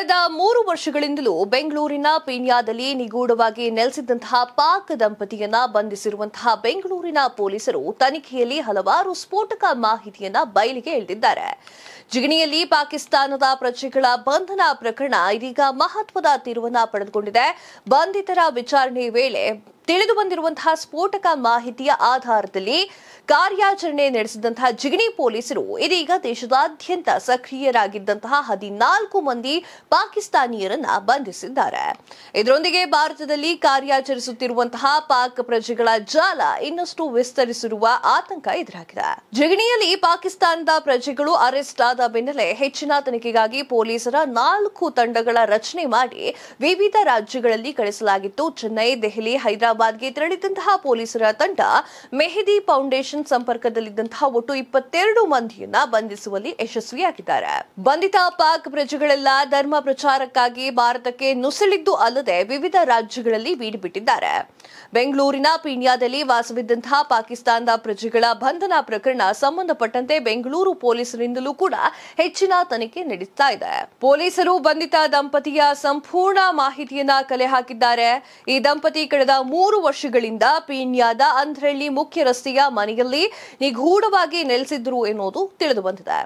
ಕಳೆದ ಮೂರು ವರ್ಷಗಳಿಂದಲೂ ಬೆಂಗಳೂರಿನ ಪೀಣ್ಯಾದಲ್ಲಿ ನಿಗೂಢವಾಗಿ ನೆಲೆಸಿದ್ದಂತಹ ಪಾಕ್ ದಂಪತಿಯನ್ನ ಬಂಧಿಸಿರುವಂತಹ ಬೆಂಗಳೂರಿನ ಪೊಲೀಸರು ತನಿಖೆಯಲ್ಲಿ ಹಲವಾರು ಸ್ಫೋಟಕ ಮಾಹಿತಿಯನ್ನ ಬಯಲಿಗೆ ಎಳೆದಿದ್ದಾರೆ ಜಿಗಣಿಯಲ್ಲಿ ಪಾಕಿಸ್ತಾನದ ಪ್ರಜೆಗಳ ಬಂಧನ ಪ್ರಕರಣ ಇದೀಗ ಮಹತ್ವದ ತೀರ್ಮಾನ ಪಡೆದುಕೊಂಡಿದೆ ಬಂಧಿತರ ವಿಚಾರಣೆ ವೇಳೆ ತಿಳಿದು ಬಂದಿರುವಂತಹ ಸ್ಫೋಟಕ ಮಾಹಿತಿಯ ಆಧಾರದಲ್ಲಿ ಕಾರ್ಯಾಚರಣೆ ನಡೆಸಿದಂತಹ ಜಿಗಣಿ ಪೊಲೀಸರು ಇದೀಗ ದೇಶದಾದ್ಯಂತ ಸಕ್ರಿಯರಾಗಿದ್ದಂತಹ ಹದಿನಾಲ್ಕು ಮಂದಿ ಪಾಕಿಸ್ತಾನಿಯರನ್ನ ಬಂಧಿಸಿದ್ದಾರೆ ಇದರೊಂದಿಗೆ ಭಾರತದಲ್ಲಿ ಕಾರ್ಯಾಚರಿಸುತ್ತಿರುವಂತಹ ಪಾಕ್ ಪ್ರಜೆಗಳ ಜಾಲ ಇನ್ನಷ್ಟು ವಿಸ್ತರಿಸಿರುವ ಆತಂಕ ಎದುರಾಗಿದೆ ಜಿಗಣಿಯಲ್ಲಿ ಪಾಕಿಸ್ತಾನದ ಪ್ರಜೆಗಳು ಅರೆಸ್ಟ್ ಆದ ಬೆನ್ನಲ್ಲೇ ಹೆಚ್ಚಿನ ತನಿಖೆಗಾಗಿ ಪೊಲೀಸರ ನಾಲ್ಕು ತಂಡಗಳ ರಚನೆ ಮಾಡಿ ವಿವಿಧ ರಾಜ್ಯಗಳಲ್ಲಿ ಕಳಿಸಲಾಗಿತ್ತು ಚೆನ್ನೈ ದೆಹಲಿ ಹೈದರಾಬಾದ್ ಹೈದರಾಬಾದ್ಗೆ ತೆರಳಿದಂತಹ ಪೊಲೀಸರ ತಂಡ ಮೆಹದಿ ಫೌಂಡೇಶನ್ ಸಂಪರ್ಕದಲ್ಲಿದ್ದಂತಹ ಒಟ್ಟು ಇಪ್ಪತ್ತೆರಡು ಮಂದಿಯನ್ನ ಬಂಧಿಸುವಲ್ಲಿ ಯಶಸ್ವಿಯಾಗಿದ್ದಾರೆ ಬಂಧಿತ ಪಾಕ್ ಪ್ರಜೆಗಳೆಲ್ಲ ಧರ್ಮ ಪ್ರಚಾರಕ್ಕಾಗಿ ಭಾರತಕ್ಕೆ ನುಸುಳಿದ್ದು ಅಲ್ಲದೆ ವಿವಿಧ ರಾಜ್ಯಗಳಲ್ಲಿ ಬೀಡುಬಿಟ್ಟಿದ್ದಾರೆ ಬೆಂಗಳೂರಿನ ಪೀಣ್ಯಾದಲ್ಲಿ ವಾಸವಿದ್ದಂತಹ ಪಾಕಿಸ್ತಾನದ ಪ್ರಜೆಗಳ ಬಂಧನ ಪ್ರಕರಣ ಸಂಬಂಧಪಟ್ಟಂತೆ ಬೆಂಗಳೂರು ಪೊಲೀಸರಿಂದಲೂ ಕೂಡ ಹೆಚ್ಚಿನ ತನಿಖೆ ನಡೆಸ್ತಾ ಇದೆ ಪೊಲೀಸರು ಬಂಧಿತ ದಂಪತಿಯ ಸಂಪೂರ್ಣ ಮಾಹಿತಿಯನ್ನ ಕಲೆ ಹಾಕಿದ್ದಾರೆ ಈ ದಂಪತಿ ಕಳೆದ ಮೂರು ಮೂರು ವರ್ಷಗಳಿಂದ ಪೀಣ್ಯಾದ ಅಂಧ್ರಳ್ಳಿ ಮುಖ್ಯ ರಸ್ತೆಯ ಮನೆಯಲ್ಲಿ ನಿಗೂಢವಾಗಿ ನೆಲೆಸಿದ್ರು ಎನ್ನುವುದು ತಿಳಿದು ಬಂದಿದೆ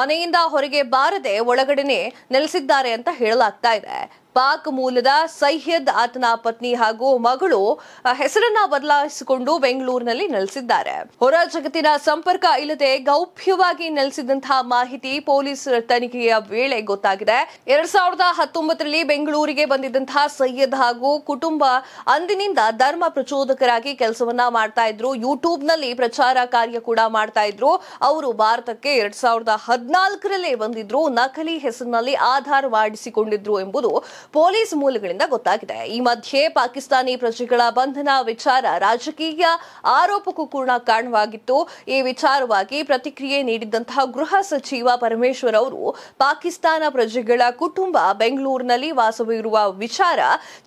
ಮನೆಯಿಂದ ಹೊರಗೆ ಬಾರದೆ ಒಳಗಡೆನೆ ನೆಲೆಸಿದ್ದಾರೆ ಅಂತ ಹೇಳಲಾಗ್ತಾ ಇದೆ ಪಾಕ್ ಮೂಲದ ಸೈಯದ್ ಆತನ ಪತ್ನಿ ಹಾಗೂ ಮಗಳು ಹೆಸರನ್ನ ಬದಲಾಯಿಸಿಕೊಂಡು ಬೆಂಗಳೂರಿನಲ್ಲಿ ನೆಲೆಸಿದ್ದಾರೆ ಹೊರ ಜಗತ್ತಿನ ಸಂಪರ್ಕ ಇಲ್ಲದೆ ಗೌಪ್ಯವಾಗಿ ನೆಲೆಸಿದಂತಹ ಮಾಹಿತಿ ಪೊಲೀಸ್ ತನಿಖೆಯ ವೇಳೆ ಗೊತ್ತಾಗಿದೆ ಎರಡ್ ಸಾವಿರದ ಹತ್ತೊಂಬತ್ತರಲ್ಲಿ ಬೆಂಗಳೂರಿಗೆ ಬಂದಿದ್ದಂತಹ ಸೈಯದ್ ಹಾಗೂ ಕುಟುಂಬ ಅಂದಿನಿಂದ ಧರ್ಮ ಪ್ರಚೋದಕರಾಗಿ ಕೆಲಸವನ್ನ ಮಾಡ್ತಾ ಇದ್ರು ಯೂಟ್ಯೂಬ್ನಲ್ಲಿ ಪ್ರಚಾರ ಕಾರ್ಯ ಕೂಡ ಮಾಡ್ತಾ ಇದ್ರು ಅವರು ಭಾರತಕ್ಕೆ ಎರಡ್ ಸಾವಿರದ ಹದಿನಾಲ್ಕರಲ್ಲೇ ಬಂದಿದ್ರು ನಕಲಿ ಹೆಸರಿನಲ್ಲಿ ಆಧಾರ್ ಮಾಡಿಸಿಕೊಂಡಿದ್ರು ಎಂಬುದು ಪೊಲೀಸ್ ಮೂಲಗಳಿಂದ ಗೊತ್ತಾಗಿದೆ ಈ ಮಧ್ಯೆ ಪಾಕಿಸ್ತಾನಿ ಪ್ರಜೆಗಳ ಬಂಧನ ವಿಚಾರ ರಾಜಕೀಯ ಆರೋಪಕ್ಕೂ ಕೂಡ ಕಾರಣವಾಗಿತ್ತು ಈ ವಿಚಾರವಾಗಿ ಪ್ರತಿಕ್ರಿಯೆ ನೀಡಿದ್ದಂತಹ ಗೃಹ ಸಚಿವ ಪರಮೇಶ್ವರ್ ಅವರು ಪಾಕಿಸ್ತಾನ ಪ್ರಜೆಗಳ ಕುಟುಂಬ ಬೆಂಗಳೂರಿನಲ್ಲಿ ವಾಸವಿರುವ ವಿಚಾರ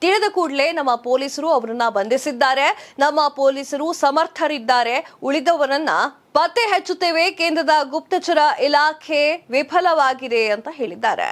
ತಿಳಿದ ಕೂಡಲೇ ನಮ್ಮ ಪೊಲೀಸರು ಅವರನ್ನ ಬಂಧಿಸಿದ್ದಾರೆ ನಮ್ಮ ಪೊಲೀಸರು ಸಮರ್ಥರಿದ್ದಾರೆ ಉಳಿದವರನ್ನ ಪತ್ತೆ ಹಚ್ಚುತ್ತೇವೆ ಕೇಂದ್ರದ ಗುಪ್ತಚರ ಇಲಾಖೆ ವಿಫಲವಾಗಿದೆ ಅಂತ ಹೇಳಿದ್ದಾರೆ